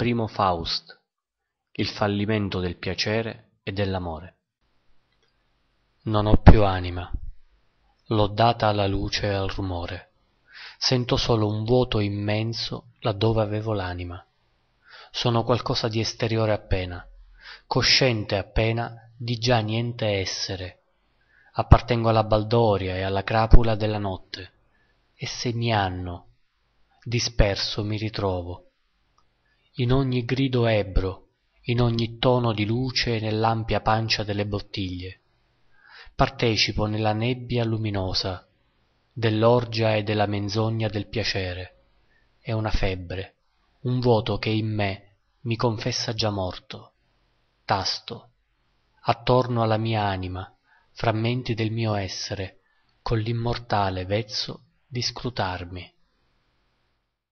Primo Faust Il fallimento del piacere e dell'amore. Non ho più anima. L'ho data alla luce e al rumore. Sento solo un vuoto immenso laddove avevo l'anima. Sono qualcosa di esteriore appena, cosciente appena di già niente essere. Appartengo alla baldoria e alla crapula della notte. E se mi hanno, disperso mi ritrovo in ogni grido ebro, in ogni tono di luce nell'ampia pancia delle bottiglie partecipo nella nebbia luminosa dell'orgia e della menzogna del piacere è una febbre un vuoto che in me mi confessa già morto tasto attorno alla mia anima frammenti del mio essere con l'immortale vezzo di scrutarmi